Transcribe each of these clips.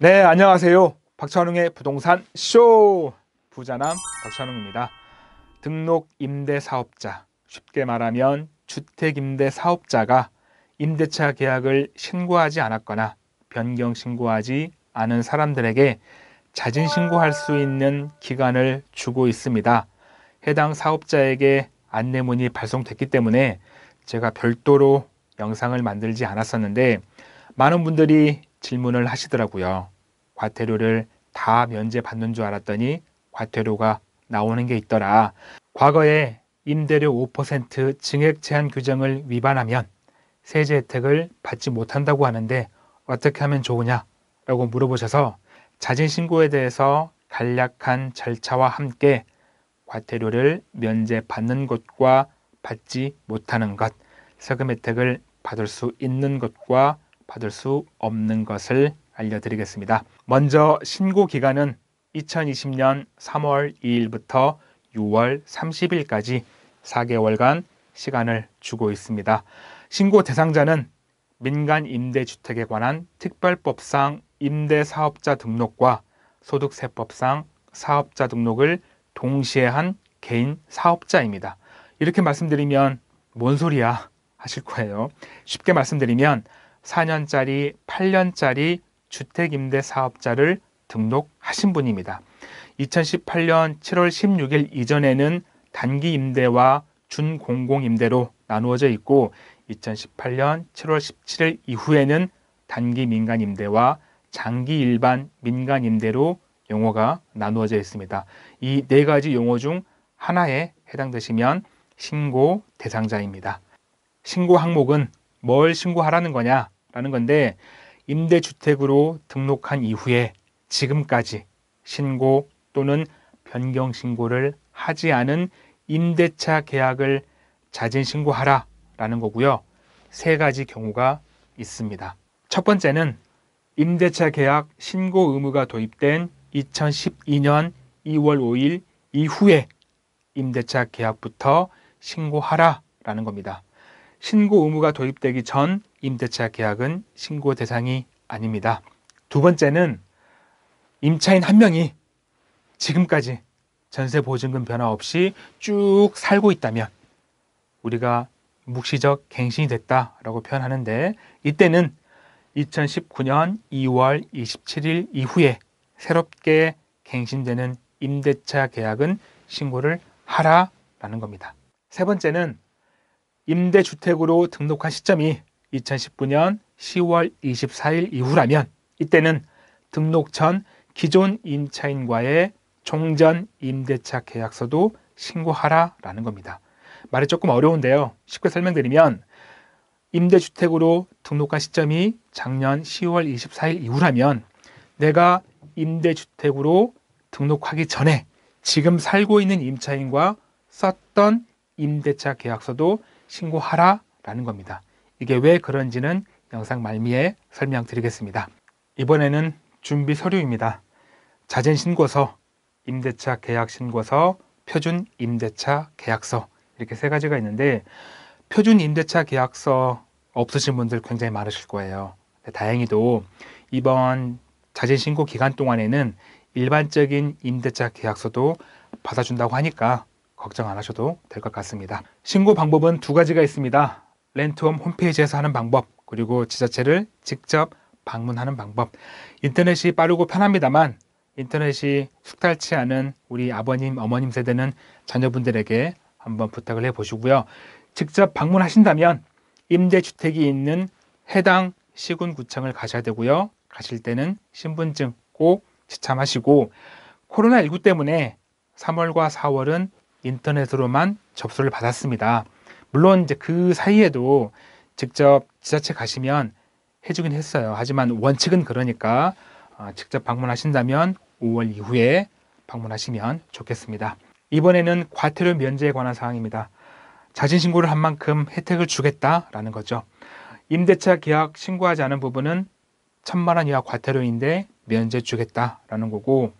네, 안녕하세요. 박찬웅의 부동산 쇼 부자남 박찬웅입니다. 등록 임대 사업자, 쉽게 말하면 주택 임대 사업자가 임대차 계약을 신고하지 않았거나 변경 신고하지 않은 사람들에게 자진 신고할 수 있는 기간을 주고 있습니다. 해당 사업자에게 안내문이 발송됐기 때문에 제가 별도로 영상을 만들지 않았었는데 많은 분들이 질문을 하시더라고요. 과태료를 다 면제받는 줄 알았더니 과태료가 나오는 게 있더라. 과거에 임대료 5% 증액 제한 규정을 위반하면 세제 혜택을 받지 못한다고 하는데 어떻게 하면 좋으냐? 라고 물어보셔서 자진신고에 대해서 간략한 절차와 함께 과태료를 면제받는 것과 받지 못하는 것, 세금 혜택을 받을 수 있는 것과 받을 수 없는 것을 알려드리겠습니다. 먼저 신고 기간은 2020년 3월 2일부터 6월 30일까지 4개월간 시간을 주고 있습니다. 신고 대상자는 민간 임대주택에 관한 특별법상 임대사업자 등록과 소득세법상 사업자 등록을 동시에 한 개인 사업자입니다. 이렇게 말씀드리면 뭔 소리야 하실 거예요. 쉽게 말씀드리면 4년짜리, 8년짜리 주택임대 사업자를 등록하신 분입니다. 2018년 7월 16일 이전에는 단기 임대와 준공공 임대로 나누어져 있고 2018년 7월 17일 이후에는 단기 민간 임대와 장기 일반 민간 임대로 용어가 나누어져 있습니다. 이 네 가지 용어 중 하나에 해당되시면 신고 대상자입니다. 신고 항목은 뭘 신고하라는 거냐? 하는 건데 임대주택으로 등록한 이후에 지금까지 신고 또는 변경 신고를 하지 않은 임대차 계약을 자진 신고하라 라는 거고요. 세 가지 경우가 있습니다. 첫 번째는 임대차 계약 신고 의무가 도입된 2012년 2월 5일 이후에 임대차 계약부터 신고하라 라는 겁니다. 신고 의무가 도입되기 전 임대차 계약은 신고 대상이 아닙니다. 두 번째는 임차인 한 명이 지금까지 전세 보증금 변화 없이 쭉 살고 있다면 우리가 묵시적 갱신이 됐다라고 표현하는데 이때는 2019년 2월 27일 이후에 새롭게 갱신되는 임대차 계약은 신고를 하라라는 겁니다. 세 번째는 임대주택으로 등록한 시점이 2019년 10월 24일 이후라면 이때는 등록 전 기존 임차인과의 종전 임대차 계약서도 신고하라라는 겁니다. 말이 조금 어려운데요. 쉽게 설명드리면 임대주택으로 등록한 시점이 작년 10월 24일 이후라면 내가 임대주택으로 등록하기 전에 지금 살고 있는 임차인과 썼던 임대차 계약서도 신고하라라는 겁니다. 이게 왜 그런지는 영상 말미에 설명드리겠습니다. 이번에는 준비 서류입니다. 자진 신고서, 임대차 계약 신고서, 표준 임대차 계약서 이렇게 세 가지가 있는데 표준 임대차 계약서 없으신 분들 굉장히 많으실 거예요. 다행히도 이번 자진 신고 기간 동안에는 일반적인 임대차 계약서도 받아준다고 하니까 걱정 안 하셔도 될 것 같습니다. 신고 방법은 두 가지가 있습니다. 렌트홈 홈페이지에서 하는 방법, 그리고 지자체를 직접 방문하는 방법. 인터넷이 빠르고 편합니다만 인터넷이 숙달치 않은 우리 아버님, 어머님 세대는 자녀분들에게 한번 부탁을 해 보시고요. 직접 방문하신다면 임대주택이 있는 해당 시군구청을 가셔야 되고요. 가실 때는 신분증 꼭 지참하시고 코로나19 때문에 3월과 4월은 인터넷으로만 접수를 받았습니다. 물론 이제 그 사이에도 직접 지자체 가시면 해주긴 했어요. 하지만 원칙은 그러니까 어, 직접 방문하신다면 5월 이후에 방문하시면 좋겠습니다. 이번에는 과태료 면제에 관한 사항입니다. 자진 신고를 한 만큼 혜택을 주겠다라는 거죠. 임대차 계약 신고하지 않은 부분은 천만 원 이하 과태료인데 면제 주겠다라는 거고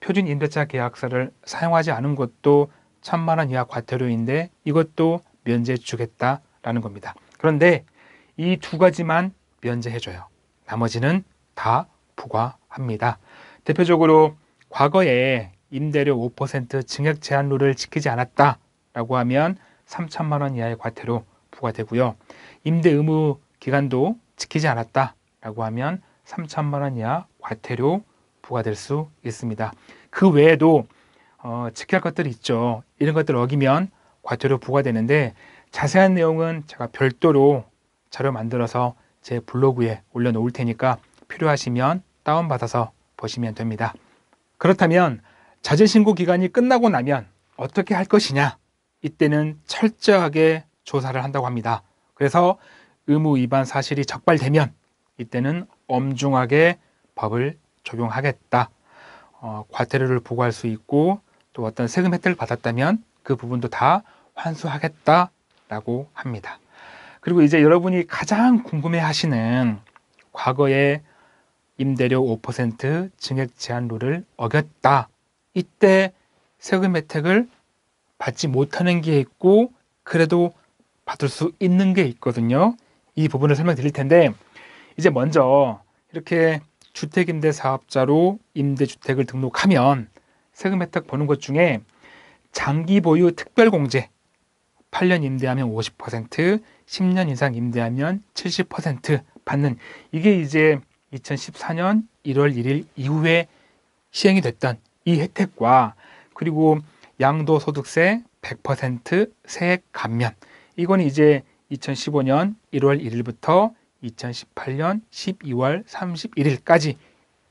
표준 임대차 계약서를 사용하지 않은 것도 천만 원 이하 과태료인데 이것도 면제해 주겠다라는 겁니다. 그런데 이 두 가지만 면제해 줘요. 나머지는 다 부과합니다. 대표적으로 과거에 임대료 5% 증액 제한룰을 지키지 않았다라고 하면 3천만 원 이하의 과태료 부과되고요. 임대 의무 기간도 지키지 않았다라고 하면 3천만 원 이하 과태료 부과될 수 있습니다. 그 외에도 어, 지킬 것들이 있죠. 이런 것들 을 어기면 과태료 부과되는데 자세한 내용은 제가 별도로 자료 만들어서 제 블로그에 올려놓을 테니까 필요하시면 다운받아서 보시면 됩니다. 그렇다면 자재 신고 기간이 끝나고 나면 어떻게 할 것이냐? 이때는 철저하게 조사를 한다고 합니다. 그래서 의무 위반 사실이 적발되면 이때는 엄중하게 법을 적용하겠다. 어, 과태료를 부과할 수 있고 또 어떤 세금 혜택을 받았다면 그 부분도 다 환수하겠다라고 합니다. 그리고 이제 여러분이 가장 궁금해 하시는 과거에 임대료 5% 증액 제한룰를 어겼다. 이때 세금 혜택을 받지 못하는 게 있고 그래도 받을 수 있는 게 있거든요. 이 부분을 설명드릴 텐데 이제 먼저 이렇게 주택임대 사업자로 임대주택을 등록하면 세금 혜택 보는 것 중에 장기 보유 특별공제 8년 임대하면 50%, 10년 이상 임대하면 70% 받는 이게 이제 2014년 1월 1일 이후에 시행이 됐던 이 혜택과 그리고 양도소득세 100% 세액 감면 이건 이제 2015년 1월 1일부터 2018년 12월 31일까지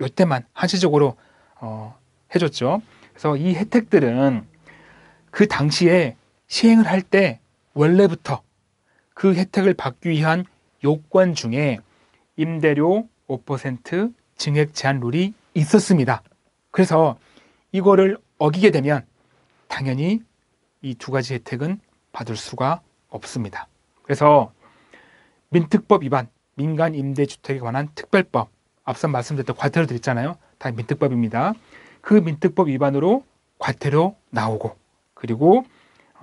요때만 한시적으로 어, 해줬죠. 그래서 이 혜택들은 그 당시에 시행을 할 때 원래부터 그 혜택을 받기 위한 요건 중에 임대료 5% 증액 제한 룰이 있었습니다. 그래서 이거를 어기게 되면 당연히 이 두 가지 혜택은 받을 수가 없습니다. 그래서 민특법 위반, 민간 임대주택에 관한 특별법, 앞서 말씀드렸던 과태료 드렸잖아요. 다 민특법입니다. 그 민특법 위반으로 과태료 나오고, 그리고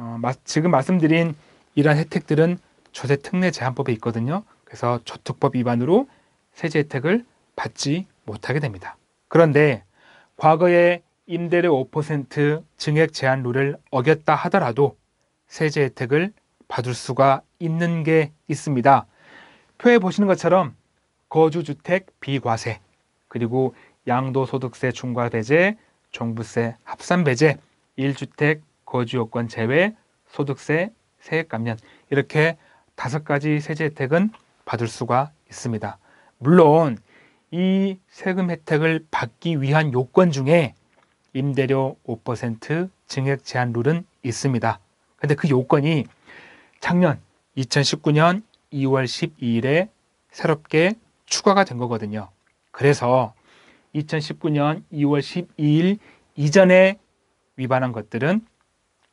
어, 마, 지금 말씀드린 이러한 혜택들은 조세 특례 제한법에 있거든요. 그래서 저특법 위반으로 세제 혜택을 받지 못하게 됩니다. 그런데 과거에 임대료 5% 증액 제한룰을 어겼다 하더라도 세제 혜택을 받을 수가 있는 게 있습니다. 표에 보시는 것처럼 거주주택 비과세, 그리고 양도소득세 중과배제, 종부세 합산배제, 1주택 거주 요건 제외, 소득세, 세액 감면 이렇게 다섯 가지 세제 혜택은 받을 수가 있습니다. 물론 이 세금 혜택을 받기 위한 요건 중에 임대료 5% 증액 제한 룰은 있습니다. 근데 그 요건이 작년 2019년 2월 12일에 새롭게 추가가 된 거거든요. 그래서 2019년 2월 12일 이전에 위반한 것들은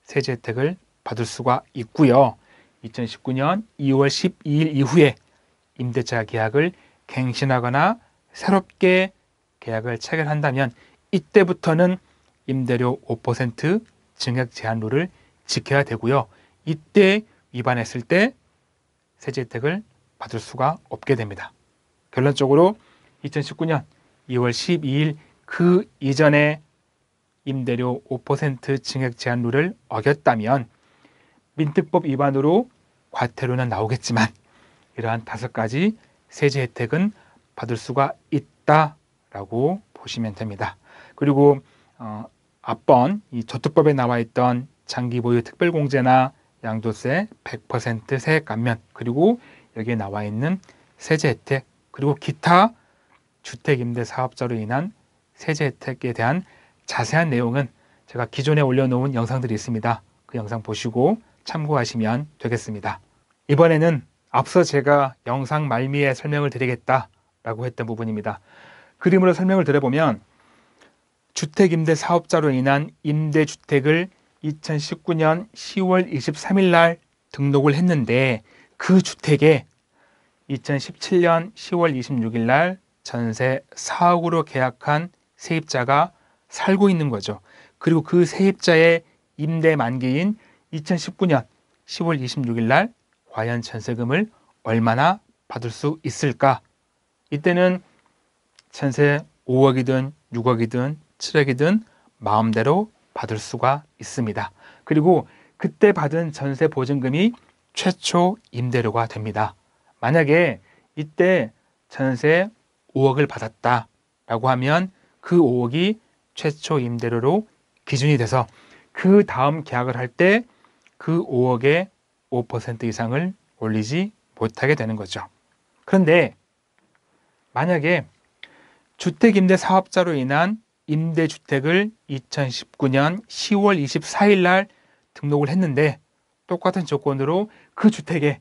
세제 혜택을 받을 수가 있고요. 2019년 2월 12일 이후에 임대차 계약을 갱신하거나 새롭게 계약을 체결한다면 이때부터는 임대료 5% 증액 제한율를 지켜야 되고요. 이때 위반했을 때 세제 혜택을 받을 수가 없게 됩니다. 결론적으로 2019년 2월 12일 그 이전에 임대료 5% 증액 제한룰을 어겼다면 민특법 위반으로 과태료는 나오겠지만 이러한 다섯 가지 세제 혜택은 받을 수가 있다라고 보시면 됩니다. 그리고 어, 앞번 이 저축법에 나와 있던 장기 보유 특별공제나 양도세 100% 세액 감면 그리고 여기에 나와 있는 세제 혜택 그리고 기타 주택임대 사업자로 인한 세제 혜택에 대한 자세한 내용은 제가 기존에 올려놓은 영상들이 있습니다. 그 영상 보시고 참고하시면 되겠습니다. 이번에는 앞서 제가 영상 말미에 설명을 드리겠다라고 했던 부분입니다. 그림으로 설명을 드려보면 주택임대 사업자로 인한 임대주택을 2019년 10월 23일 날 등록을 했는데 그 주택에 2017년 10월 26일 날 전세 4억으로 계약한 세입자가 살고 있는 거죠. 그리고 그 세입자의 임대 만기인 2019년 10월 26일 날 과연 전세금을 얼마나 받을 수 있을까? 이때는 전세 5억이든 6억이든 7억이든 마음대로 받을 수가 있습니다. 그리고 그때 받은 전세 보증금이 최초 임대료가 됩니다. 만약에 이때 전세 5억을 받았다라고 하면 그 5억이 최초 임대료로 기준이 돼서 그 다음 계약을 할 때 그 5억에 5% 이상을 올리지 못하게 되는 거죠. 그런데 만약에 주택임대 사업자로 인한 임대주택을 2019년 10월 24일 날 등록을 했는데 똑같은 조건으로 그 주택에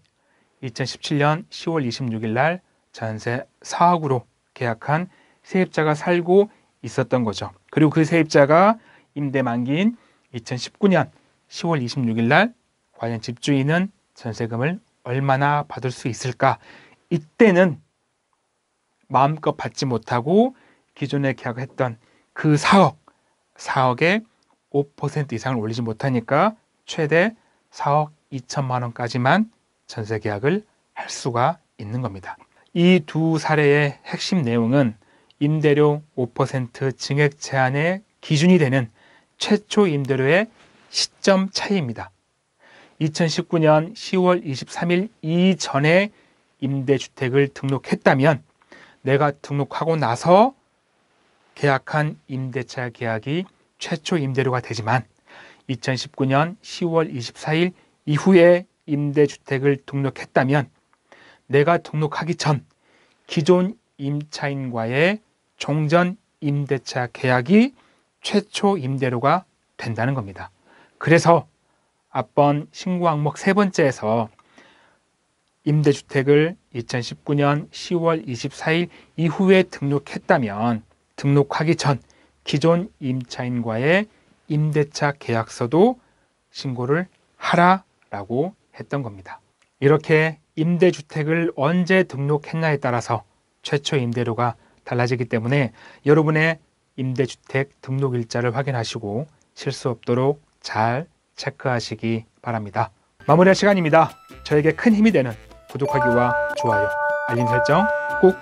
2017년 10월 26일 날 전세 사억으로 계약한 세입자가 살고 있었던 거죠. 그리고 그 세입자가 임대 만기인 2019년 10월 26일 날 과연 집주인은 전세금을 얼마나 받을 수 있을까? 이때는 마음껏 받지 못하고 기존에 계약했던 그 4억, 4억에 5% 이상을 올리지 못하니까 최대 4억 2천만 원까지만 전세 계약을 할 수가 있는 겁니다. 이 두 사례의 핵심 내용은 임대료 5% 증액 제한의 기준이 되는 최초 임대료의 시점 차이입니다. 2019년 10월 23일 이전에 임대주택을 등록했다면 내가 등록하고 나서 계약한 임대차 계약이 최초 임대료가 되지만 2019년 10월 24일 이후에 임대주택을 등록했다면 내가 등록하기 전 기존 임차인과의 종전 임대차 계약이 최초 임대료가 된다는 겁니다. 그래서 앞번 신고 항목 세 번째에서 임대주택을 2019년 10월 24일 이후에 등록했다면 등록하기 전 기존 임차인과의 임대차 계약서도 신고를 하라라고 했던 겁니다. 이렇게 임대주택을 언제 등록했냐에 따라서 최초 임대료가 달라지기 때문에 여러분의 임대주택 등록일자를 확인하시고 실수 없도록 잘 체크하시기 바랍니다. 마무리할 시간입니다. 저에게 큰 힘이 되는 구독하기와 좋아요, 알림 설정 꼭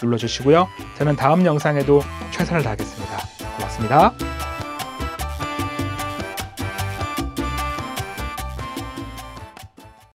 눌러주시고요. 저는 다음 영상에도 최선을 다하겠습니다. 고맙습니다.